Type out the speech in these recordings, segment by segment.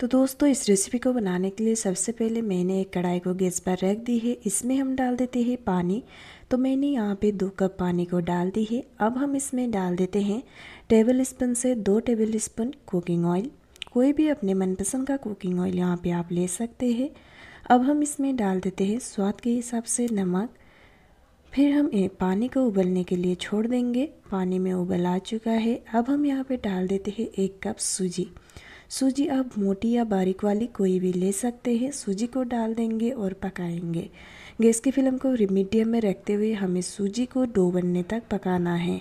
तो दोस्तों इस रेसिपी को बनाने के लिए सबसे पहले मैंने एक कढ़ाई को गैस पर रख दी है इसमें हम डाल देते हैं पानी तो मैंने यहाँ पे दो कप पानी को डाल दी है अब हम इसमें डाल देते हैं टेबल स्पून से दो टेबल स्पून कुकिंग ऑयल कोई भी अपने मनपसंद का कुकिंग ऑयल यहाँ पे आप ले सकते हैं अब हम इसमें डाल देते हैं स्वाद के हिसाब से नमक फिर हम पानी को उबलने के लिए छोड़ देंगे पानी में उबल आ चुका है अब हम यहाँ पर डाल देते हैं एक कप सूजी सूजी आप मोटी या बारीक वाली कोई भी ले सकते हैं सूजी को डाल देंगे और पकाएंगे गैस की फ्लेम को मीडियम में रखते हुए हमें सूजी को डो बनने तक पकाना है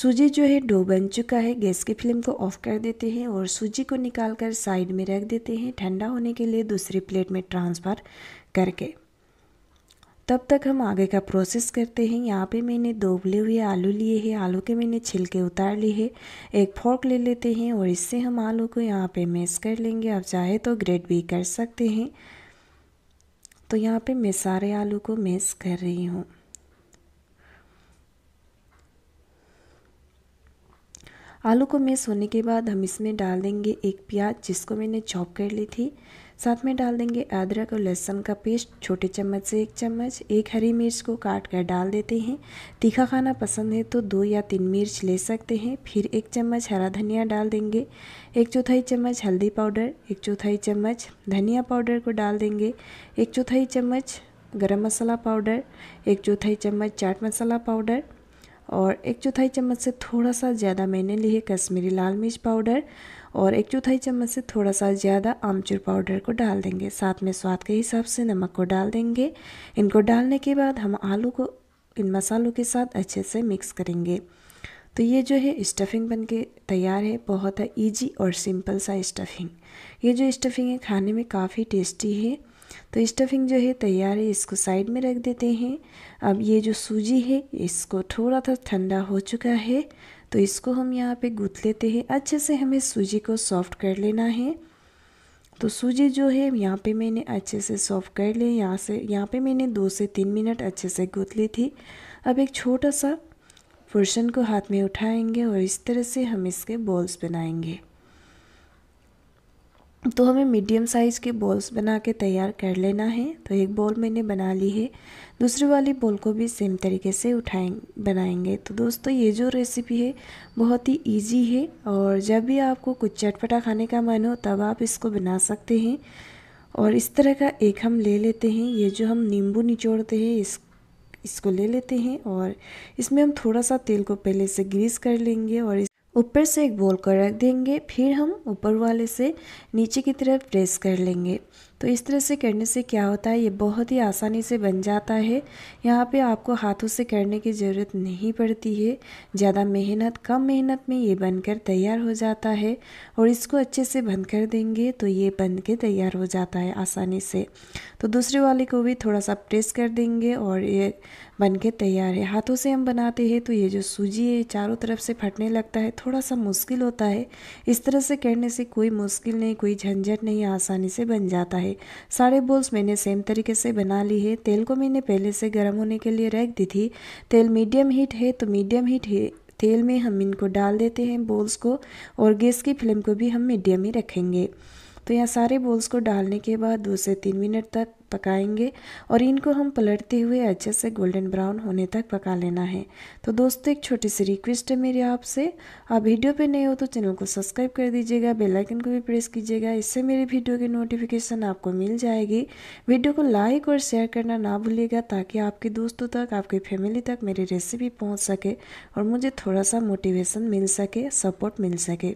सूजी जो है डो बन चुका है गैस की फ्लेम को ऑफ कर देते हैं और सूजी को निकाल कर साइड में रख देते हैं ठंडा होने के लिए दूसरी प्लेट में ट्रांसफ़र करके तब तक हम आगे का प्रोसेस करते हैं यहाँ पे मैंने दो उबले हुए आलू लिए हैं आलू के मैंने छिलके उतार लिए हैं एक फोर्क ले लेते हैं और इससे हम आलू को यहाँ पे मेस कर लेंगे आप चाहे तो ग्रेट भी कर सकते हैं तो यहाँ पे मैं सारे आलू को मेस कर रही हूँ आलू को मेस होने के बाद हम इसमें डाल देंगे एक प्याज जिसको मैंने चॉप कर ली थी साथ में डाल देंगे अदरक और लहसुन का पेस्ट छोटे चम्मच से एक चम्मच एक हरी मिर्च को काट कर डाल देते हैं तीखा खाना पसंद है तो दो या तीन मिर्च ले सकते हैं फिर एक चम्मच हरा धनिया डाल देंगे एक चौथाई चम्मच हल्दी पाउडर एक चौथाई चम्मच धनिया पाउडर को डाल देंगे एक चौथाई चम्मच गरम मसाला पाउडर एक चौथाई चम्मच चाट मसाला पाउडर और एक चौथाई चम्मच से थोड़ा सा ज़्यादा मैंने लिए कश्मीरी लाल मिर्च पाउडर और एक चौथाई चम्मच से थोड़ा सा ज़्यादा आमचूर पाउडर को डाल देंगे साथ में स्वाद के हिसाब से नमक को डाल देंगे इनको डालने के बाद हम आलू को इन मसालों के साथ अच्छे से मिक्स करेंगे तो ये जो है स्टफिंग बन के तैयार है बहुत ही ईजी और सिंपल सा स्टफिंग ये जो स्टफिंग है खाने में काफ़ी टेस्टी है तो स्टफिंग जो है तैयार है इसको साइड में रख देते हैं अब ये जो सूजी है इसको थोड़ा सा ठंडा हो चुका है तो इसको हम यहाँ पे गूँथ लेते हैं अच्छे से हमें सूजी को सॉफ्ट कर लेना है तो सूजी जो है यहाँ पे मैंने अच्छे से सॉफ्ट कर ले यहाँ से यहाँ पे मैंने दो से तीन मिनट अच्छे से गूँथ ली थी अब एक छोटा सा पोर्शन को हाथ में उठाएँगे और इस तरह से हम इसके बॉल्स बनाएंगे तो हमें मीडियम साइज़ के बॉल्स बना के तैयार कर लेना है तो एक बॉल मैंने बना ली है दूसरी वाली बॉल को भी सेम तरीके से उठाएं बनाएंगे तो दोस्तों ये जो रेसिपी है बहुत ही इजी है और जब भी आपको कुछ चटपटा खाने का मन हो तब आप इसको बना सकते हैं और इस तरह का एक हम ले लेते हैं ये जो हम नींबू निचोड़ते हैं इस इसको ले लेते हैं और इसमें हम थोड़ा सा तेल को पहले से ग्रीस कर लेंगे और ऊपर से एक बोल कर रख देंगे फिर हम ऊपर वाले से नीचे की तरफ प्रेस कर लेंगे तो इस तरह से करने से क्या होता है ये बहुत ही आसानी से बन जाता है यहाँ पे आपको हाथों से करने की ज़रूरत नहीं पड़ती है ज़्यादा मेहनत कम मेहनत में ये बनकर तैयार हो जाता है और इसको अच्छे से बंद कर देंगे तो ये बन के तैयार हो जाता है आसानी से तो दूसरे वाले को भी थोड़ा सा प्रेस कर देंगे और ये बन के तैयार है हाथों से हम बनाते हैं तो ये जो सूजी है चारों तरफ से फटने लगता है थोड़ा सा मुश्किल होता है इस तरह से करने से कोई मुश्किल नहीं कोई झंझट नहीं आसानी से बन जाता है है सारे बोल्स मैंने सेम तरीके से बना ली है तेल को मैंने पहले से गर्म होने के लिए रख दी थी तेल मीडियम हीट है तो मीडियम हीट है तेल में हम इनको डाल देते हैं बोल्स को और गैस की फ्लेम को भी हम मीडियम ही रखेंगे तो यहाँ सारे बोल्स को डालने के बाद दो से तीन मिनट तक पकाएंगे और इनको हम पलटते हुए अच्छे से गोल्डन ब्राउन होने तक पका लेना है तो दोस्तों एक छोटी सी रिक्वेस्ट है मेरी आपसे आप वीडियो पे नए हो तो चैनल को सब्सक्राइब कर दीजिएगा बेल आइकन को भी प्रेस कीजिएगा इससे मेरे वीडियो की नोटिफिकेशन आपको मिल जाएगी वीडियो को लाइक और शेयर करना ना भूलिएगा ताकि आपके दोस्तों तक आपकी फैमिली तक मेरी रेसिपी पहुँच सके और मुझे थोड़ा सा मोटिवेशन मिल सके सपोर्ट मिल सके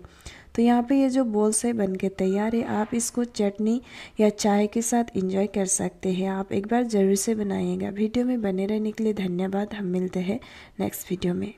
तो यहाँ पे ये जो बोल से बन के तैयार है आप इसको चटनी या चाय के साथ इंजॉय कर सकते हैं आप एक बार ज़रूर से बनाइएगा वीडियो में बने रहने के लिए धन्यवाद हम मिलते हैं नेक्स्ट वीडियो में